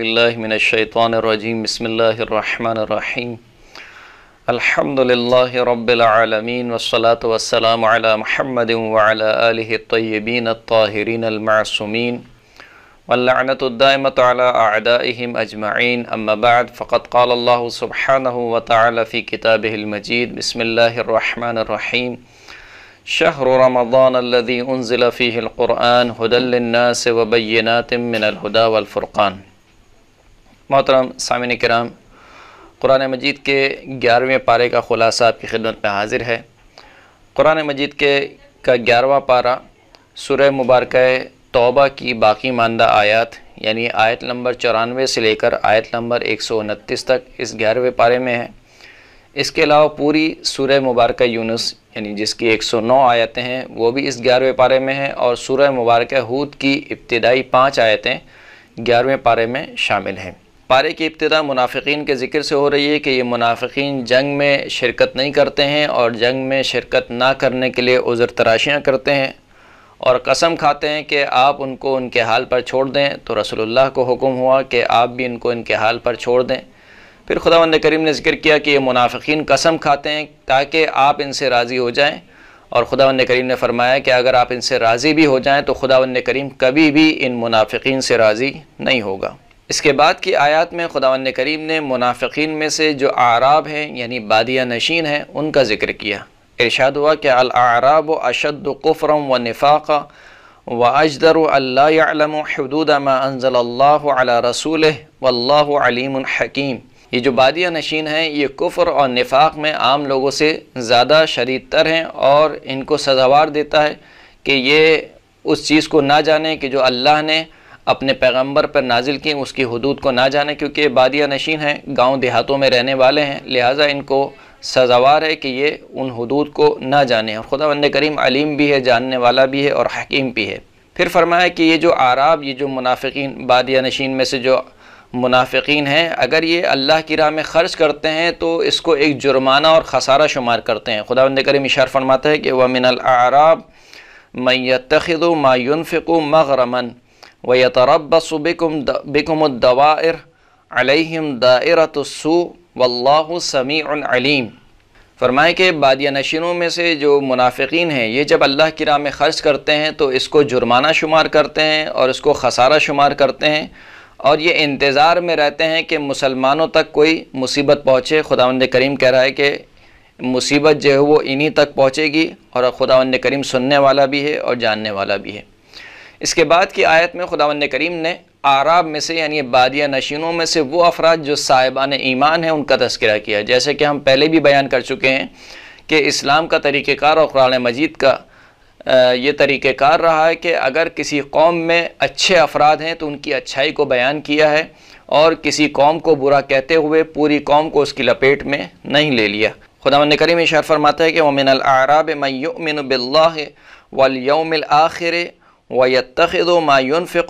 بالله من الشيطان الرجيم بسم الله الرحمن الرحيم الحمد لله رب العالمين والصلاة والسلام على محمد وعلى آله الطيبين الطاهرين المعصومين واللعنة الدائمة على أعدائهم أجمعين أما بعد فقد قال الله سبحانه وتعالى في كتابه المجيد بسم الله الرحمن الرحيم شهر رمضان الذي أنزل فيه القرآن هدى للناس وبينات من الهدى والفرقان محترم سامین کرام قرآن مجید کے گیارہویں پارے کا خلاصہ آپ کی خدمت میں حاضر ہے قرآن مجید کے کا گیارہواں پارہ سورہ مبارکہ توبہ کی باقی ماندہ آیات یعنی آیت نمبر چورانوے سے لے کر آیت نمبر ایک سو انتیس تک اس گیارہویں پارے میں ہے اس کے علاوہ پوری سورہ مبارکہ یونس یعنی جس کی ایک سو نو آیتیں ہیں وہ بھی اس گیارہویں پارے میں ہیں اور سورہ مبارکہ ہود کی ابتدائی پانچ آیتیں گیارہویں پارے میں شامل ہیں پارے کی ابتدا منافقین کے ذکر سے ہو رہی ہے کہ یہ منافقین جنگ میں شرکت نہیں کرتے ہیں اور جنگ میں شرکت نہ کرنے کے لیے عذر تراشیاں کرتے ہیں اور قسم کھاتے ہیں کہ آپ ان کو ان کے حال پر چھوڑ دیں تو رسول اللہ کو حکم ہوا کہ آپ بھی ان کو ان کے حال پر چھوڑ دیں پھر خدا کریم نے ذکر کیا کہ یہ منافقین قسم کھاتے ہیں تاکہ آپ ان سے راضی ہو جائیں اور خدا کریم نے فرمایا کہ اگر آپ ان سے راضی بھی ہو جائیں تو خدا کریم کبھی بھی ان منافقین سے راضی نہیں ہوگا اس کے بعد کی آیات میں خداون کریم نے منافقین میں سے جو آراب ہیں یعنی بادیہ نشین ہیں ان کا ذکر کیا ارشاد ہوا کہ الاعراب و اشد و قفرم و نفاقہ و اجدر و اللہ علم و حدودما انصل اللہ علی رسول و اللہ علیم الحکیم یہ جو بادیہ نشین ہیں یہ کفر اور نفاق میں عام لوگوں سے زیادہ شدید تر ہیں اور ان کو سزاوار دیتا ہے کہ یہ اس چیز کو نہ جانے کہ جو اللہ نے اپنے پیغمبر پر نازل کی اس کی حدود کو نہ جانے کیونکہ یہ بادیا نشین ہیں گاؤں دیہاتوں میں رہنے والے ہیں لہٰذا ان کو سزاوار ہے کہ یہ ان حدود کو نہ جانیں خدا بند کریم علیم بھی ہے جاننے والا بھی ہے اور حکیم بھی ہے پھر فرمایا کہ یہ جو آراب یہ جو منافقین بادیہ نشین میں سے جو منافقین ہیں اگر یہ اللہ کی راہ میں خرچ کرتے ہیں تو اس کو ایک جرمانہ اور خسارہ شمار کرتے ہیں خدا بند کریم اشار فرماتا ہے کہ وَمِنَ العراب میت و مایونفق و مَغْرَمًا وَيَتَرَبَّصُ بِكُمُ الدَّوَائِرِ عَلَيْهِمْ دَائِرَةُ علیہم وَاللَّهُ سَمِيعٌ عَلِيمٌ سمیع فرمائے کہ بادیہ نشینوں میں سے جو منافقین ہیں یہ جب اللہ کی راہ میں خرچ کرتے ہیں تو اس کو جرمانہ شمار کرتے ہیں اور اس کو خسارہ شمار کرتے ہیں اور یہ انتظار میں رہتے ہیں کہ مسلمانوں تک کوئی مصیبت پہنچے خداوند کریم کہہ رہا ہے کہ مصیبت جو ہے وہ انہی تک پہنچے گی اور خداوند کریم سننے والا بھی ہے اور جاننے والا بھی ہے اس کے بعد کی آیت میں خدا کریم نے آراب میں سے یعنی بادیا نشینوں میں سے وہ افراد جو صاحبان ایمان ہیں ان کا تذکرہ کیا جیسے کہ ہم پہلے بھی بیان کر چکے ہیں کہ اسلام کا طریقہ کار اور قرآن مجید کا یہ طریقہ کار رہا ہے کہ اگر کسی قوم میں اچھے افراد ہیں تو ان کی اچھائی کو بیان کیا ہے اور کسی قوم کو برا کہتے ہوئے پوری قوم کو اس کی لپیٹ میں نہیں لے لیا خدا من کریم اشار فرماتا ہے کہ من العراب میمنب اللہ و یوم الآخر ما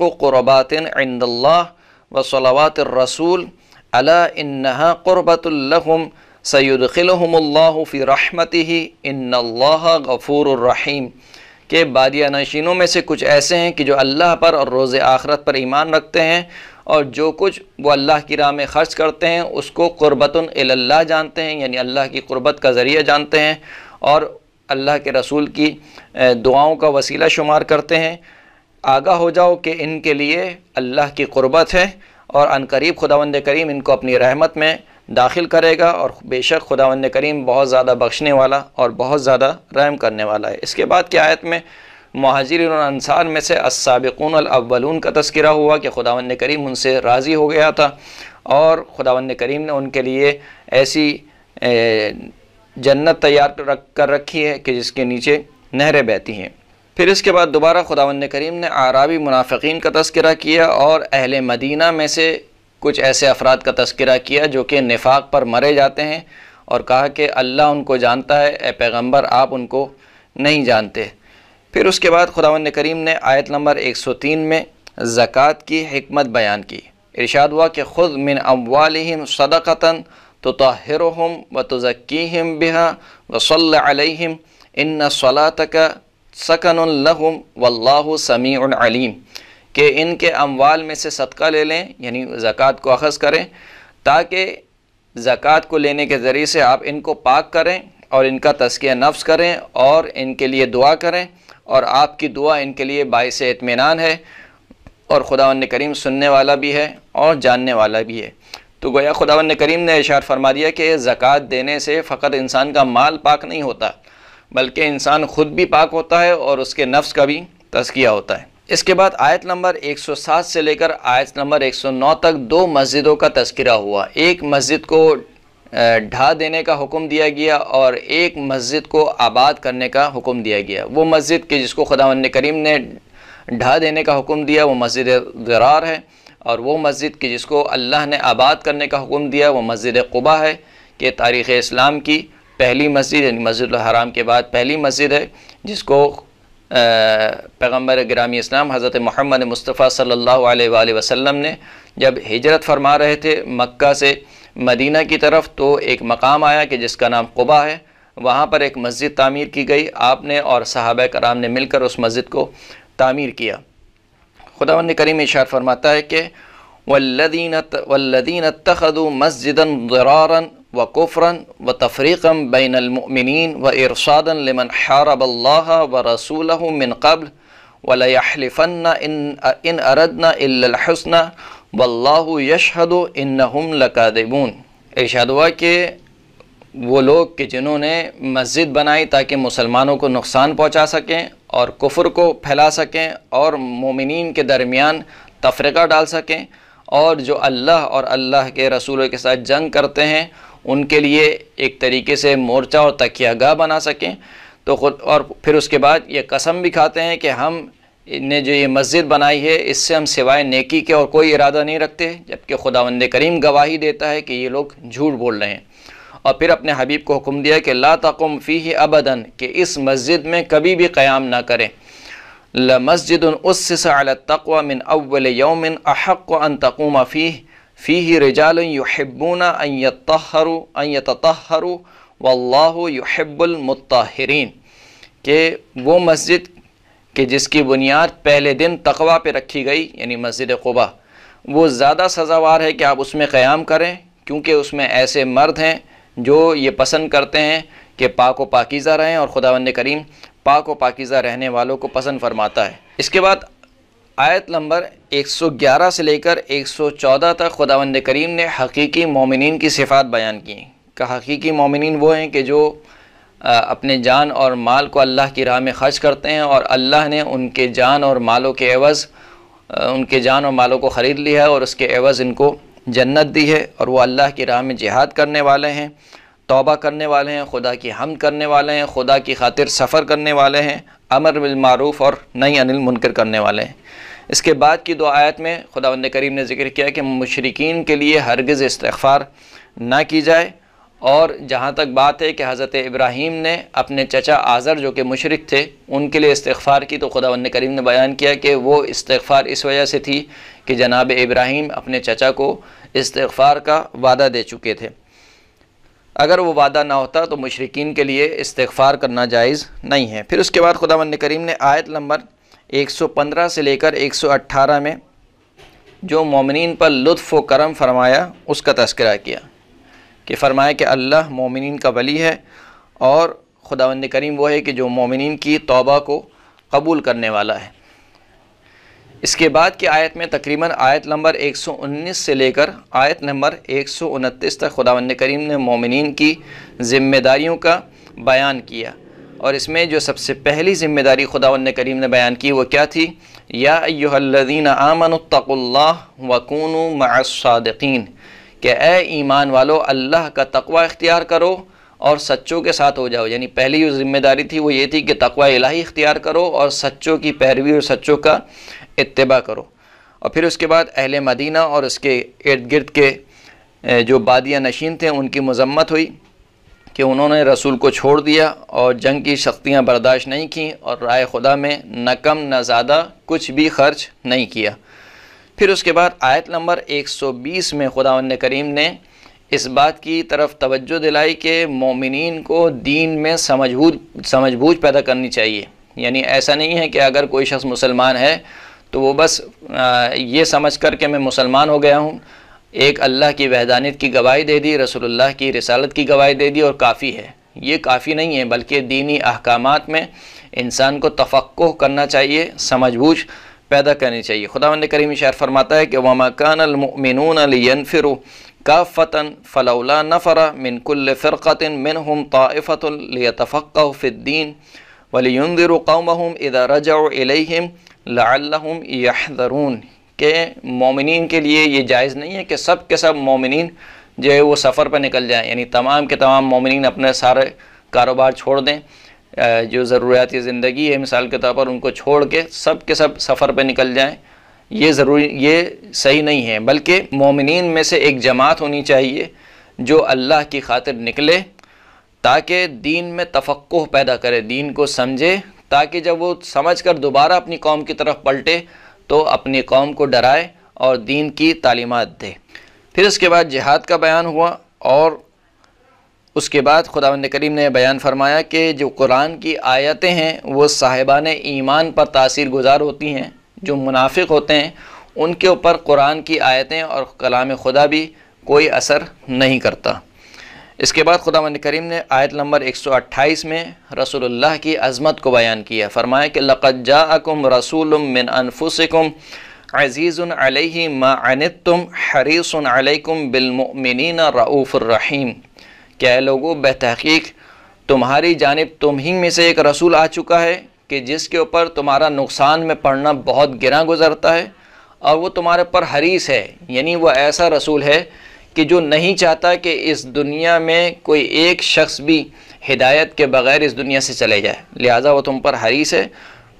و قربات عند و وصلوات الرسول انها قربۃۃ لهم سيدل حم الف رحمته ان غفور الرحيم کہ بادیہ نشینوں میں سے کچھ ایسے ہیں کہ جو اللہ پر اور روز آخرت پر ایمان رکھتے ہیں اور جو کچھ وہ اللہ کی راہ میں خرچ کرتے ہیں اس کو قربۃ اللہ جانتے ہیں یعنی اللہ کی قربت کا ذریعہ جانتے ہیں اور اللہ کے رسول کی دعاؤں کا وسیلہ شمار کرتے ہیں آگاہ ہو جاؤ کہ ان کے لیے اللہ کی قربت ہے اور انقریب خداوند کریم ان کو اپنی رحمت میں داخل کرے گا اور بے شک خداوند کریم بہت زیادہ بخشنے والا اور بہت زیادہ رحم کرنے والا ہے اس کے بعد کی آیت میں مہاجرین انصار میں سے السابقون الاولون کا تذکرہ ہوا کہ خداوند کریم ان سے راضی ہو گیا تھا اور خداوند کریم نے ان کے لیے ایسی جنت تیار کر رکھی ہے کہ جس کے نیچے نہریں بہتی ہیں پھر اس کے بعد دوبارہ خداوند کریم نے عرابی منافقین کا تذکرہ کیا اور اہل مدینہ میں سے کچھ ایسے افراد کا تذکرہ کیا جو کہ نفاق پر مرے جاتے ہیں اور کہا کہ اللہ ان کو جانتا ہے اے پیغمبر آپ ان کو نہیں جانتے پھر اس کے بعد خداوند کریم نے آیت نمبر 103 میں زکوٰۃ کی حکمت بیان کی ارشاد ہوا کہ خود من اموالہم صدقتاً تزکیہم بہا و صل علیہم ان صلاتک سکن لہم واللہ سمیع علیم کہ ان کے اموال میں سے صدقہ لے لیں یعنی زکاة کو اخذ کریں تاکہ زکاة کو لینے کے ذریعے سے آپ ان کو پاک کریں اور ان کا تذکیہ نفس کریں اور ان کے لیے دعا کریں اور آپ کی دعا ان کے لیے باعث اطمینان ہے اور خدا کریم سننے والا بھی ہے اور جاننے والا بھی ہے تو گویا خداون کریم نے اشار فرما دیا کہ زکوٰۃ دینے سے فقط انسان کا مال پاک نہیں ہوتا بلکہ انسان خود بھی پاک ہوتا ہے اور اس کے نفس کا بھی تذکیہ ہوتا ہے اس کے بعد آیت نمبر 107 سے لے کر آیت نمبر 109 تک دو مسجدوں کا تذکرہ ہوا ایک مسجد کو ڈھا دینے کا حکم دیا گیا اور ایک مسجد کو آباد کرنے کا حکم دیا گیا وہ مسجد کہ جس کو خداون کریم نے ڈھا دینے کا حکم دیا وہ مسجد ضرار ہے اور وہ مسجد کہ جس کو اللہ نے آباد کرنے کا حکم دیا وہ مسجد قبا ہے کہ تاریخ اسلام کی پہلی مسجد یعنی مسجد الحرام کے بعد پہلی مسجد ہے جس کو پیغمبر گرامی اسلام حضرت محمد مصطفیٰ صلی اللہ علیہ وآلہ وسلم نے جب ہجرت فرما رہے تھے مکہ سے مدینہ کی طرف تو ایک مقام آیا کہ جس کا نام قبا ہے وہاں پر ایک مسجد تعمیر کی گئی آپ نے اور صحابہ کرام نے مل کر اس مسجد کو تعمیر کیا خدا کریم اشار فرماتا ہے کہ والذین ولدينت تحد و مسجد ذرارن و كفراً و تفريقم بين المنيں و ارساد المن حار بل من قبل وہل فن ان اردن الَحسن و اللّہ يشد و اِن لكاد ايشاد كے وہ لوگ کہ جنہوں نے مسجد بنائی تاکہ مسلمانوں کو نقصان پہنچا سکیں اور کفر کو پھیلا سکیں اور مومنین کے درمیان تفرقہ ڈال سکیں اور جو اللہ اور اللہ کے رسولوں کے ساتھ جنگ کرتے ہیں ان کے لیے ایک طریقے سے مورچہ اور تکیہ گاہ بنا سکیں تو خود اور پھر اس کے بعد یہ قسم بھی کھاتے ہیں کہ ہم نے جو یہ مسجد بنائی ہے اس سے ہم سوائے نیکی کے اور کوئی ارادہ نہیں رکھتے جبکہ خداوند کریم گواہی دیتا ہے کہ یہ لوگ جھوٹ بول رہے ہیں اور پھر اپنے حبیب کو حکم دیا کہ لا تقم فیہ ابدا ابدن کہ اس مسجد میں کبھی بھی قیام نہ کریں اسس مسجد العصّۃ من اول یومن احق ان تقوم فی فی رجال رجالبنا ان اینت ان و اللہ یحب المتاہرین کہ وہ مسجد کہ جس کی بنیاد پہلے دن تقوی پہ رکھی گئی یعنی مسجد قبا وہ زیادہ سزاوار ہے کہ آپ اس میں قیام کریں کیونکہ اس میں ایسے مرد ہیں جو یہ پسند کرتے ہیں کہ پاک و پاکیزہ رہیں اور خداوند کریم پاک و پاکیزہ رہنے والوں کو پسند فرماتا ہے اس کے بعد آیت نمبر 111 سے لے کر 114 تک خداوند کریم نے حقیقی مومنین کی صفات بیان کی کہ حقیقی مومنین وہ ہیں کہ جو اپنے جان اور مال کو اللہ کی راہ میں خرچ کرتے ہیں اور اللہ نے ان کے جان اور مالوں کے عوض ان کے جان اور مالوں کو خرید لیا ہے اور اس کے عوض ان کو جنت دی ہے اور وہ اللہ کی راہ میں جہاد کرنے والے ہیں توبہ کرنے والے ہیں خدا کی حمد کرنے والے ہیں خدا کی خاطر سفر کرنے والے ہیں امر بالمعروف اور نئی انل منکر کرنے والے ہیں اس کے بعد کی دو آیت میں خدا کریم نے ذکر کیا کہ مشرقین کے لیے ہرگز استغفار نہ کی جائے اور جہاں تک بات ہے کہ حضرت ابراہیم نے اپنے چچا آذر جو کہ مشرق تھے ان کے لیے استغفار کی تو خدا ون کریم نے بیان کیا کہ وہ استغفار اس وجہ سے تھی کہ جناب ابراہیم اپنے چچا کو استغفار کا وعدہ دے چکے تھے اگر وہ وعدہ نہ ہوتا تو مشرقین کے لیے استغفار کرنا جائز نہیں ہے پھر اس کے بعد خدا مند کریم نے آیت نمبر 115 سے لے کر 118 میں جو مومنین پر لطف و کرم فرمایا اس کا تذکرہ کیا کہ فرمایا کہ اللہ مومنین کا ولی ہے اور خدا کریم وہ ہے کہ جو مومنین کی توبہ کو قبول کرنے والا ہے اس کے بعد کی آیت میں تقریباً آیت نمبر 119 سے لے کر آیت نمبر 129 تک خداوند کریم نے مومنین کی ذمہ داریوں کا بیان کیا اور اس میں جو سب سے پہلی ذمہ داری خداوند کریم نے بیان کی وہ کیا تھی یا الذین آمنوا اتقوا اللہ وکونوا مع الصادقین کہ اے ایمان والو اللہ کا تقوی اختیار کرو اور سچوں کے ساتھ ہو جاؤ یعنی پہلی جو داری تھی وہ یہ تھی کہ تقوی الہی اختیار کرو اور سچوں کی پیروی اور سچوں کا اتباع کرو اور پھر اس کے بعد اہل مدینہ اور اس کے ارد گرد کے جو بادیا نشین تھے ان کی مذمت ہوئی کہ انہوں نے رسول کو چھوڑ دیا اور جنگ کی شختیاں برداشت نہیں کیں اور رائے خدا میں نہ کم نہ زیادہ کچھ بھی خرچ نہیں کیا پھر اس کے بعد آیت نمبر ایک سو بیس میں خدا کریم نے اس بات کی طرف توجہ دلائی کہ مومنین کو دین میں سمجھ بوجھ سمجھ بوجھ پیدا کرنی چاہیے یعنی ایسا نہیں ہے کہ اگر کوئی شخص مسلمان ہے تو وہ بس یہ سمجھ کر کہ میں مسلمان ہو گیا ہوں ایک اللہ کی وحدانیت کی گواہی دے دی رسول اللہ کی رسالت کی گواہی دے دی اور کافی ہے یہ کافی نہیں ہے بلکہ دینی احکامات میں انسان کو تفقو کرنا چاہیے سمجھ بوجھ پیدا کرنی چاہیے خدا کریم شعر فرماتا ہے کہ وما كَانَ الْمُؤْمِنُونَ لِيَنْفِرُوا كَافَّةً فَلَوْلَا نَفَرَ مِنْ كُلِّ فِرْقَةٍ مِنْهُمْ طَائِفَةٌ لِيَتَفَقَّهُ فِي الدِّينِ وَلِيُنذِرُوا قَوْمَهُمْ إِذَا رَجَعُوا إِلَيْهِمْ لعلہم یحذرون کہ مومنین کے لیے یہ جائز نہیں ہے کہ سب کے سب مومنین جو ہے وہ سفر پہ نکل جائیں یعنی تمام کے تمام مومنین اپنے سارے کاروبار چھوڑ دیں جو ضروریاتی زندگی ہے مثال کے طور پر ان کو چھوڑ کے سب کے سب سفر پہ نکل جائیں یہ ضروری یہ صحیح نہیں ہے بلکہ مومنین میں سے ایک جماعت ہونی چاہیے جو اللہ کی خاطر نکلے تاکہ دین میں تفقہ پیدا کرے دین کو سمجھے تاکہ جب وہ سمجھ کر دوبارہ اپنی قوم کی طرف پلٹے تو اپنی قوم کو ڈرائے اور دین کی تعلیمات دے پھر اس کے بعد جہاد کا بیان ہوا اور اس کے بعد خداوند کریم نے بیان فرمایا کہ جو قرآن کی آیتیں ہیں وہ صاحبان ایمان پر تاثیر گزار ہوتی ہیں جو منافق ہوتے ہیں ان کے اوپر قرآن کی آیتیں اور کلام خدا بھی کوئی اثر نہیں کرتا اس کے بعد خدا من کریم نے آیت نمبر 128 میں رسول اللہ کی عظمت کو بیان کیا فرمایا کہ لَقَدْ جَاءَكُمْ رسول من أَنفُسِكُمْ عَزِيزٌ عزیز مَا ماعنت حَرِيصٌ عَلَيْكُمْ بِالْمُؤْمِنِينَ رَعُوفُ الرَّحِيمِ کہ الرحیم کیا لوگو بے تحقیق تمہاری جانب تم ہی میں سے ایک رسول آ چکا ہے کہ جس کے اوپر تمہارا نقصان میں پڑھنا بہت گران گزرتا ہے اور وہ تمہارے پر حریص ہے یعنی وہ ایسا رسول ہے کہ جو نہیں چاہتا کہ اس دنیا میں کوئی ایک شخص بھی ہدایت کے بغیر اس دنیا سے چلے جائے لہٰذا وہ تم پر حریص ہے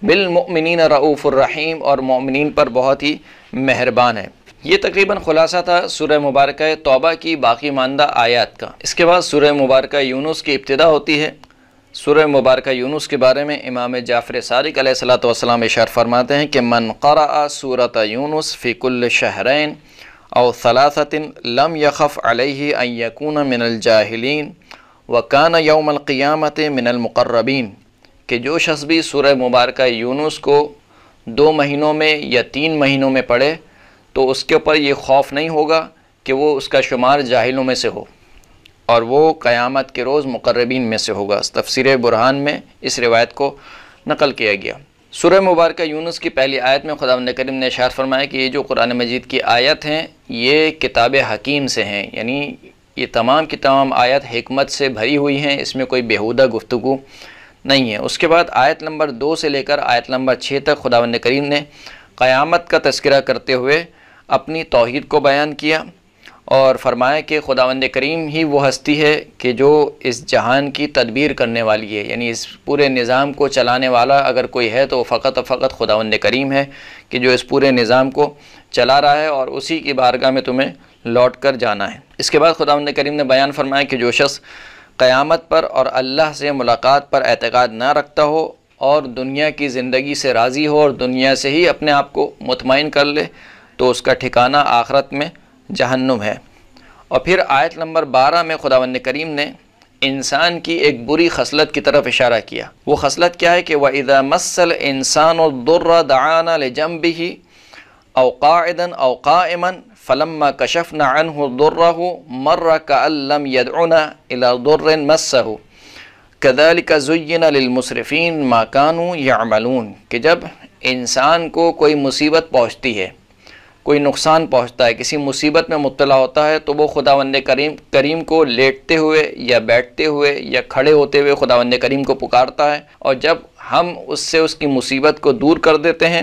بالمؤمنین رعوف الرحیم اور مؤمنین پر بہت ہی مہربان ہے یہ تقریباً خلاصہ تھا سورہ مبارکہ توبہ کی باقی ماندہ آیات کا اس کے بعد سورہ مبارکہ یونس کی ابتدا ہوتی ہے سورہ مبارکہ یونس کے بارے میں امام جعفر صارق علیہ السلام اشار فرماتے ہیں کہ من قرآ سورة یونس فی کل شہرین او اوثلاثن لم یخف علیہ یکون من الجاہلین وکان یوم القیامت من المقربین کہ جو شخص بھی سورہ مبارکہ یونس کو دو مہینوں میں یا تین مہینوں میں پڑھے تو اس کے اوپر یہ خوف نہیں ہوگا کہ وہ اس کا شمار جاہلوں میں سے ہو اور وہ قیامت کے روز مقربین میں سے ہوگا تفسیر برہان میں اس روایت کو نقل کیا گیا سورہ مبارکہ یونس کی پہلی آیت میں خدا کریم نے اشار فرمایا کہ یہ جو قرآن مجید کی آیت ہیں یہ کتاب حکیم سے ہیں یعنی یہ تمام کی تمام آیت حکمت سے بھری ہوئی ہیں اس میں کوئی بیہودہ گفتگو نہیں ہے اس کے بعد آیت نمبر دو سے لے کر آیت نمبر چھ تک خدا کریم نے قیامت کا تذکرہ کرتے ہوئے اپنی توحید کو بیان کیا اور فرمایا کہ خداوند کریم ہی وہ ہستی ہے کہ جو اس جہان کی تدبیر کرنے والی ہے یعنی اس پورے نظام کو چلانے والا اگر کوئی ہے تو وہ فقط و فقط خداوند کریم ہے کہ جو اس پورے نظام کو چلا رہا ہے اور اسی کی بارگاہ میں تمہیں لوٹ کر جانا ہے اس کے بعد خداوند کریم نے بیان فرمایا کہ جو شخص قیامت پر اور اللہ سے ملاقات پر اعتقاد نہ رکھتا ہو اور دنیا کی زندگی سے راضی ہو اور دنیا سے ہی اپنے آپ کو مطمئن کر لے تو اس کا ٹھکانہ آخرت میں جہنم ہے اور پھر آیت نمبر بارہ میں خداوند کریم نے انسان کی ایک بری خصلت کی طرف اشارہ کیا وہ خصلت کیا ہے کہ وہ ادا إِنسَانُ انسان و لِجَنْبِهِ اَوْ قَاعِدًا اَوْ قَائِمًا فَلَمَّا كَشَفْنَ عَنْهُ کشف مَرَّ كَأَلْ لَمْ کا الم دُرٍ مَسَّهُ مس کدل کا زین كَانُوا يَعْمَلُونَ کہ جب انسان کو کوئی مصیبت پہنچتی ہے کوئی نقصان پہنچتا ہے کسی مصیبت میں مبتلا ہوتا ہے تو وہ خدا کریم کریم کو لیٹتے ہوئے یا بیٹھتے ہوئے یا کھڑے ہوتے ہوئے خدا کریم کو پکارتا ہے اور جب ہم اس سے اس کی مصیبت کو دور کر دیتے ہیں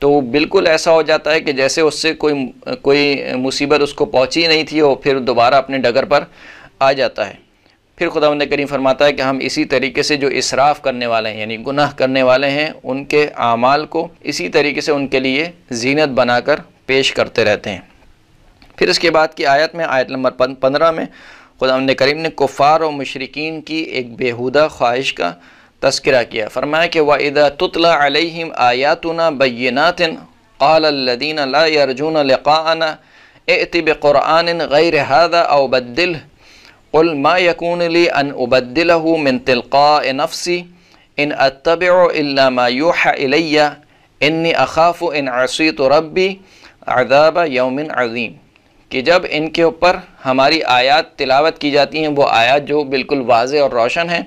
تو وہ بالکل ایسا ہو جاتا ہے کہ جیسے اس سے کوئی کوئی مصیبت اس کو پہنچی نہیں تھی وہ پھر دوبارہ اپنے ڈگر پر آ جاتا ہے پھر خدا کریم فرماتا ہے کہ ہم اسی طریقے سے جو اسراف کرنے والے ہیں یعنی گناہ کرنے والے ہیں ان کے اعمال کو اسی طریقے سے ان کے لیے زینت بنا کر پیش کرتے رہتے ہیں پھر اس کے بعد کی آیت میں آیت نمبر پندرہ میں خدا عمد کریم نے کفار و مشرقین کی ایک بےہودہ خواہش کا تذکرہ کیا فرمایا کہ وَإِذَا تُطْلَ عَلَيْهِمْ آيَاتُنَا بَيِّنَاتٍ قَالَ الَّذِينَ لَا يَرْجُونَ لِقَاءَنَا اِعْتِ بِقُرْآنٍ غَيْرِ هَذَا أَوْ بَدِّلْهِ قُلْ مَا يَكُونِ لِي أَنْ أُبَدِّلَهُ مِنْ تِلْقَاءِ نَفْسِ اِنْ أَتَّبِعُ إِلَّا مَا يُوحَ إِلَيَّ اِنِّي أَخَافُ إِنْ عَسِيتُ رَبِّي عذاب یوم عظیم کہ جب ان کے اوپر ہماری آیات تلاوت کی جاتی ہیں وہ آیات جو بالکل واضح اور روشن ہیں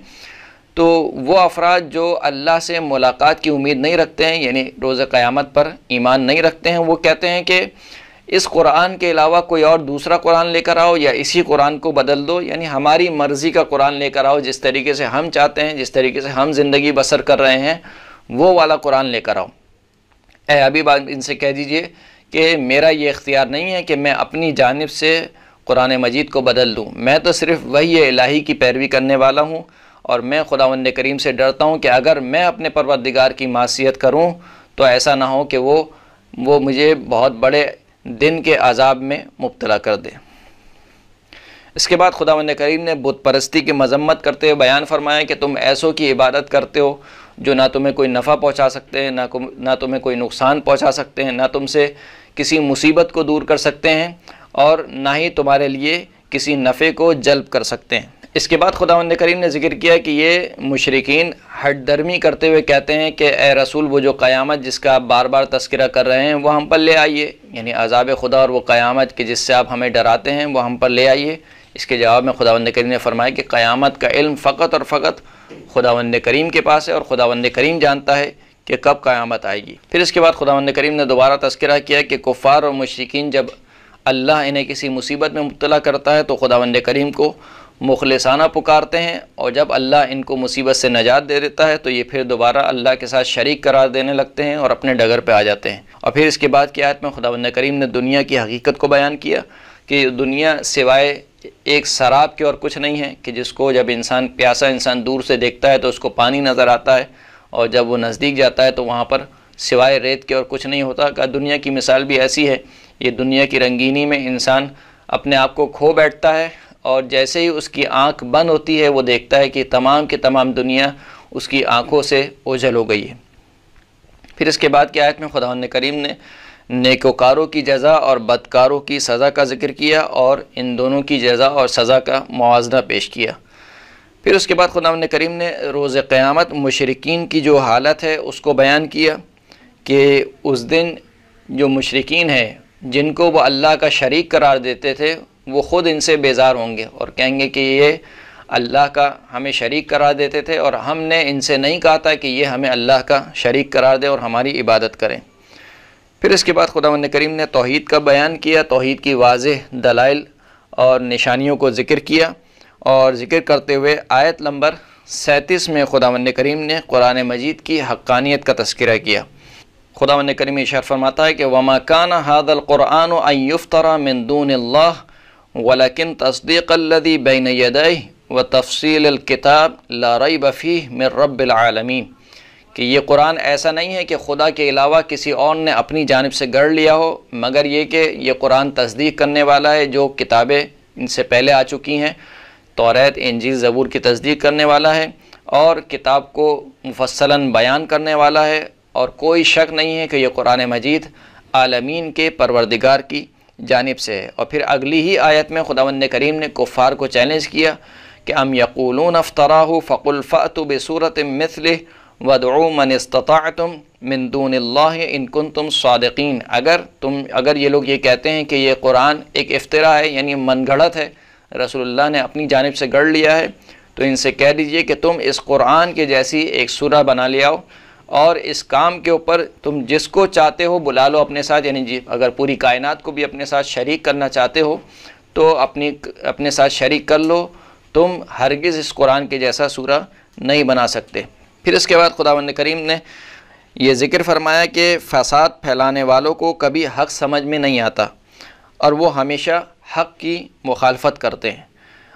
تو وہ افراد جو اللہ سے ملاقات کی امید نہیں رکھتے ہیں یعنی روز قیامت پر ایمان نہیں رکھتے ہیں وہ کہتے ہیں کہ اس قرآن کے علاوہ کوئی اور دوسرا قرآن لے کر آؤ یا اسی قرآن کو بدل دو یعنی ہماری مرضی کا قرآن لے کر آؤ جس طریقے سے ہم چاہتے ہیں جس طریقے سے ہم زندگی بسر کر رہے ہیں وہ والا قرآن لے کر آؤ اے ابھی بات ان سے کہہ دیجئے کہ میرا یہ اختیار نہیں ہے کہ میں اپنی جانب سے قرآن مجید کو بدل دوں میں تو صرف وہی الہی کی پیروی کرنے والا ہوں اور میں خدا کریم سے ڈرتا ہوں کہ اگر میں اپنے پروردگار کی معصیت کروں تو ایسا نہ ہو کہ وہ مجھے بہت بڑے دن کے عذاب میں مبتلا کر دے اس کے بعد خدا کریم نے بت پرستی کی مذمت کرتے ہوئے بیان فرمایا کہ تم ایسوں کی عبادت کرتے ہو جو نہ تمہیں کوئی نفع پہنچا سکتے ہیں نہ تمہیں کوئی نقصان پہنچا سکتے ہیں نہ تم سے کسی مصیبت کو دور کر سکتے ہیں اور نہ ہی تمہارے لیے کسی نفع کو جلب کر سکتے ہیں اس کے بعد خدا کریم نے ذکر کیا کہ یہ مشرقین ہٹ درمی کرتے ہوئے کہتے ہیں کہ اے رسول وہ جو قیامت جس کا آپ بار بار تذکرہ کر رہے ہیں وہ ہم پر لے آئیے یعنی عذاب خدا اور وہ قیامت کہ جس سے آپ ہمیں ڈراتے ہیں وہ ہم پر لے آئیے اس کے جواب میں خدا کریم نے فرمایا کہ قیامت کا علم فقط اور فقط خدا کریم کے پاس ہے اور خدا کریم جانتا ہے کہ کب قیامت آئے گی پھر اس کے بعد خدا کریم نے دوبارہ تذکرہ کیا کہ کفار اور مشرقین جب اللہ انہیں کسی مصیبت میں مبتلا کرتا ہے تو خدا کریم کو مخلصانہ پکارتے ہیں اور جب اللہ ان کو مصیبت سے نجات دے دیتا ہے تو یہ پھر دوبارہ اللہ کے ساتھ شریک قرار دینے لگتے ہیں اور اپنے ڈگر پہ آ جاتے ہیں اور پھر اس کے بعد کی آیت میں خدا بند کریم نے دنیا کی حقیقت کو بیان کیا کہ دنیا سوائے ایک سراب کے اور کچھ نہیں ہے کہ جس کو جب انسان پیاسا انسان دور سے دیکھتا ہے تو اس کو پانی نظر آتا ہے اور جب وہ نزدیک جاتا ہے تو وہاں پر سوائے ریت کے اور کچھ نہیں ہوتا دنیا کی مثال بھی ایسی ہے یہ دنیا کی رنگینی میں انسان اپنے آپ کو کھو بیٹھتا ہے اور جیسے ہی اس کی آنکھ بند ہوتی ہے وہ دیکھتا ہے کہ تمام کے تمام دنیا اس کی آنکھوں سے اوجھل ہو گئی ہے پھر اس کے بعد کی آیت میں خداون کریم نے نیکوکاروں کی جزا اور بدکاروں کی سزا کا ذکر کیا اور ان دونوں کی جزا اور سزا کا موازنہ پیش کیا پھر اس کے بعد خدا من کریم نے روز قیامت مشرقین کی جو حالت ہے اس کو بیان کیا کہ اس دن جو مشرقین ہیں جن کو وہ اللہ کا شریک قرار دیتے تھے وہ خود ان سے بیزار ہوں گے اور کہیں گے کہ یہ اللہ کا ہمیں شریک قرار دیتے تھے اور ہم نے ان سے نہیں کہا تھا کہ یہ ہمیں اللہ کا شریک قرار دے اور ہماری عبادت کریں پھر اس کے بعد خدا مند کریم نے توحید کا بیان کیا توحید کی واضح دلائل اور نشانیوں کو ذکر کیا اور ذکر کرتے ہوئے آیت نمبر سینتیس میں خدا مند کریم نے قرآن مجید کی حقانیت کا تذکرہ کیا خدا مند کریم اشار فرماتا ہے کہ وما کان مِن دُونِ اللَّهِ اللہ تَصْدِقَ تصدیق بَيْنَ يَدَيْهِ و تفصیل الکتاب رَيْبَ فِيهِ مِن رب الْعَالَمِينَ کہ یہ قرآن ایسا نہیں ہے کہ خدا کے علاوہ کسی اور نے اپنی جانب سے گڑھ لیا ہو مگر یہ کہ یہ قرآن تصدیق کرنے والا ہے جو کتابیں ان سے پہلے آ چکی ہیں توریت انجیل زبور کی تصدیق کرنے والا ہے اور کتاب کو مفصلاً بیان کرنے والا ہے اور کوئی شک نہیں ہے کہ یہ قرآن مجید عالمین کے پروردگار کی جانب سے ہے اور پھر اگلی ہی آیت میں خدا کریم نے کفار کو چیلنج کیا کہ ام یقولون افطراہ فق الفتب بصورت مثلہ ودع مَنِ اسْتَطَعْتُمْ مِن دُونِ اللہ ان کن تم اگر تم اگر یہ لوگ یہ کہتے ہیں کہ یہ قرآن ایک افطرا ہے یعنی من ہے رسول اللہ نے اپنی جانب سے گڑھ لیا ہے تو ان سے کہہ دیجئے کہ تم اس قرآن کے جیسی ایک سورہ بنا لے آؤ اور اس کام کے اوپر تم جس کو چاہتے ہو بلا لو اپنے ساتھ یعنی جی اگر پوری کائنات کو بھی اپنے ساتھ شریک کرنا چاہتے ہو تو اپنی اپنے ساتھ شریک کر لو تم ہرگز اس قرآن کے جیسا سورہ نہیں بنا سکتے پھر اس کے بعد خدا بند کریم نے یہ ذکر فرمایا کہ فساد پھیلانے والوں کو کبھی حق سمجھ میں نہیں آتا اور وہ ہمیشہ حق کی مخالفت کرتے ہیں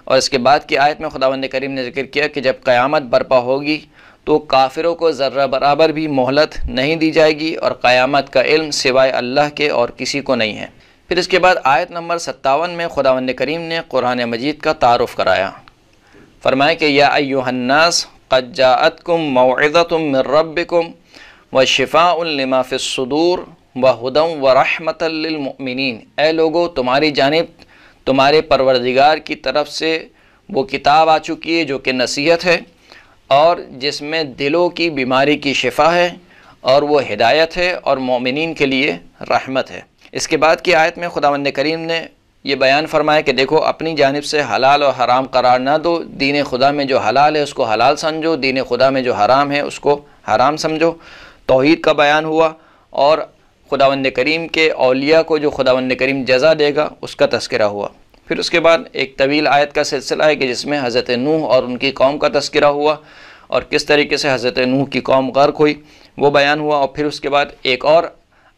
اور اس کے بعد کی آیت میں خدا بند کریم نے ذکر کیا کہ جب قیامت برپا ہوگی تو کافروں کو ذرہ برابر بھی مہلت نہیں دی جائے گی اور قیامت کا علم سوائے اللہ کے اور کسی کو نہیں ہے پھر اس کے بعد آیت نمبر ستاون میں خداوند کریم نے قرآن مجید کا تعارف کرایا فرمایا کہ یا ایوہ الناس قد من و وشفاء لما في و ہدم و رحمت اے لوگو تمہاری جانب تمہارے پروردگار کی طرف سے وہ کتاب آ چکی ہے جو کہ نصیحت ہے اور جس میں دلوں کی بیماری کی شفا ہے اور وہ ہدایت ہے اور مومنین کے لیے رحمت ہے اس کے بعد کی آیت میں خدا کریم نے یہ بیان فرمایا کہ دیکھو اپنی جانب سے حلال اور حرام قرار نہ دو دین خدا میں جو حلال ہے اس کو حلال سمجھو دین خدا میں جو حرام ہے اس کو حرام سمجھو توحید کا بیان ہوا اور خداوند کریم کے اولیاء کو جو خداوند کریم جزا دے گا اس کا تذکرہ ہوا پھر اس کے بعد ایک طویل آیت کا سلسلہ ہے کہ جس میں حضرت نوح اور ان کی قوم کا تذکرہ ہوا اور کس طریقے سے حضرت نوح کی قوم غرق ہوئی وہ بیان ہوا اور پھر اس کے بعد ایک اور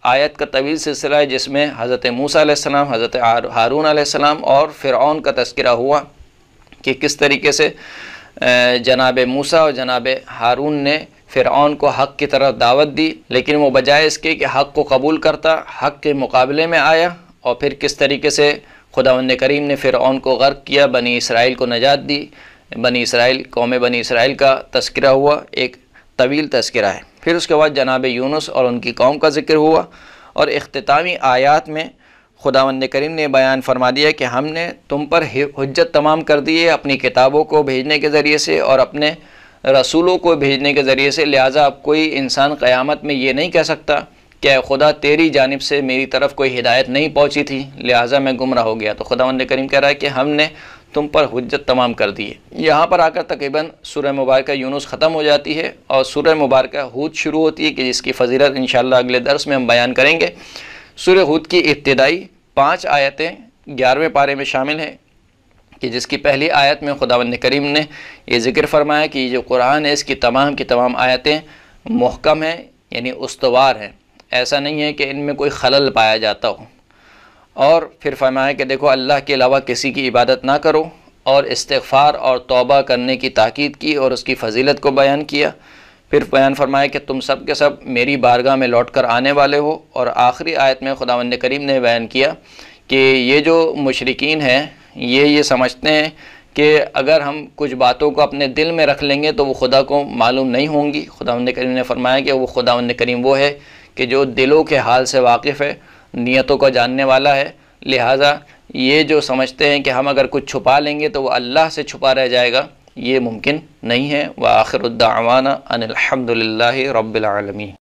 آیت کا طویل سلسلہ ہے جس میں حضرت موسیٰ علیہ السلام حضرت ہارون علیہ السلام اور فرعون کا تذکرہ ہوا کہ کس طریقے سے جناب موسیٰ اور جناب ہارون نے فرعون کو حق کی طرف دعوت دی لیکن وہ بجائے اس کے کہ حق کو قبول کرتا حق کے مقابلے میں آیا اور پھر کس طریقے سے خدا کریم نے فرعون کو غرق کیا بنی اسرائیل کو نجات دی بنی اسرائیل قوم بنی اسرائیل کا تذکرہ ہوا ایک طویل تذکرہ ہے پھر اس کے بعد جناب یونس اور ان کی قوم کا ذکر ہوا اور اختتامی آیات میں خداوند کریم نے بیان فرما دیا کہ ہم نے تم پر حجت تمام کر ہے اپنی کتابوں کو بھیجنے کے ذریعے سے اور اپنے رسولوں کو بھیجنے کے ذریعے سے لہٰذا اب کوئی انسان قیامت میں یہ نہیں کہہ سکتا کہ خدا تیری جانب سے میری طرف کوئی ہدایت نہیں پہنچی تھی لہٰذا میں گمراہ ہو گیا تو خداوند کریم کہہ رہا ہے کہ ہم نے تم پر حجت تمام کر دیے یہاں پر آ کر تقریباً سورہ مبارکہ یونس ختم ہو جاتی ہے اور سورہ مبارکہ ہود شروع ہوتی ہے کہ جس کی فضیرت انشاءاللہ اگلے درس میں ہم بیان کریں گے سورہ ہود کی ابتدائی پانچ آیتیں گیارہویں پارے میں شامل ہیں کہ جس کی پہلی آیت میں خداوند کریم نے یہ ذکر فرمایا کہ یہ جو قرآن ہے اس کی تمام کی تمام آیتیں محکم ہیں یعنی استوار ہیں ایسا نہیں ہے کہ ان میں کوئی خلل پایا جاتا ہو اور پھر فرمایا کہ دیکھو اللہ کے علاوہ کسی کی عبادت نہ کرو اور استغفار اور توبہ کرنے کی تاکید کی اور اس کی فضیلت کو بیان کیا پھر بیان فرمایا کہ تم سب کے سب میری بارگاہ میں لوٹ کر آنے والے ہو اور آخری آیت میں خدا کریم نے بیان کیا کہ یہ جو مشرقین ہیں یہ یہ سمجھتے ہیں کہ اگر ہم کچھ باتوں کو اپنے دل میں رکھ لیں گے تو وہ خدا کو معلوم نہیں ہوں گی خدا کریم نے فرمایا کہ وہ خدا کریم وہ ہے کہ جو دلوں کے حال سے واقف ہے نیتوں کا جاننے والا ہے لہٰذا یہ جو سمجھتے ہیں کہ ہم اگر کچھ چھپا لیں گے تو وہ اللہ سے چھپا رہ جائے گا یہ ممکن نہیں ہے وآخر الدعوانا ان انہمد اللہ رب العالمین